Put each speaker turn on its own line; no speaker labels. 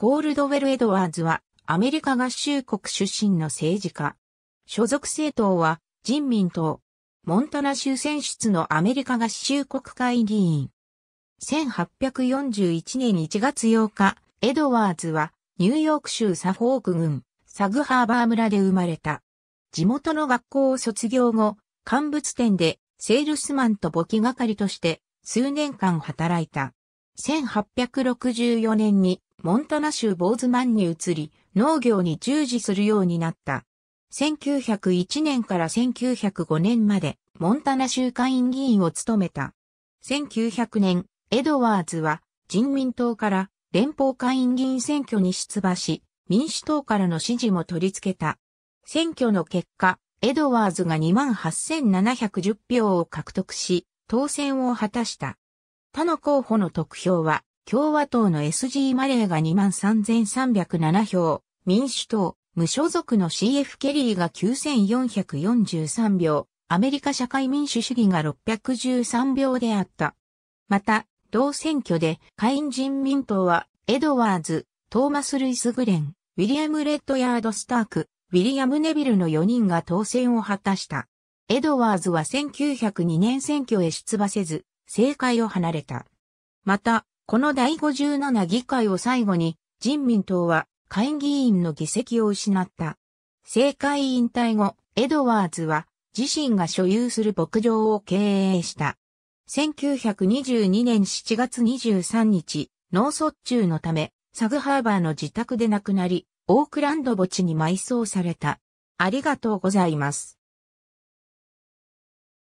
コールドウェル・エドワーズはアメリカ合衆国出身の政治家。所属政党は人民党。モンタナ州選出のアメリカ合衆国会議員。1841年1月8日、エドワーズはニューヨーク州サフォーク郡サグハーバー村で生まれた。地元の学校を卒業後、乾物店でセールスマンと簿記係として数年間働いた。1864年にモンタナ州ボーズマンに移り、農業に従事するようになった。1901年から1905年まで、モンタナ州下院議員を務めた。1900年、エドワーズは人民党から連邦下院議員選挙に出馬し、民主党からの支持も取り付けた。選挙の結果、エドワーズが28,710票を獲得し、当選を果たした。他の候補の得票は共和党の SG マレーが23,307票、民主党、無所属の CF ケリーが9443票、アメリカ社会民主主義が613票であった。また、同選挙で下院人民党は、エドワーズ、トーマス・ルイス・グレン、ウィリアム・レッドヤード・スターク、ウィリアム・ネビルの4人が当選を果たした。エドワーズは1902年選挙へ出馬せず、政界を離れた。また、この第57議会を最後に、人民党は会議員の議席を失った。政界引退後、エドワーズは自身が所有する牧場を経営した。1922年7月23日、脳卒中のため、サグハーバーの自宅で亡くなり、オークランド墓地に埋葬された。ありがとうございます。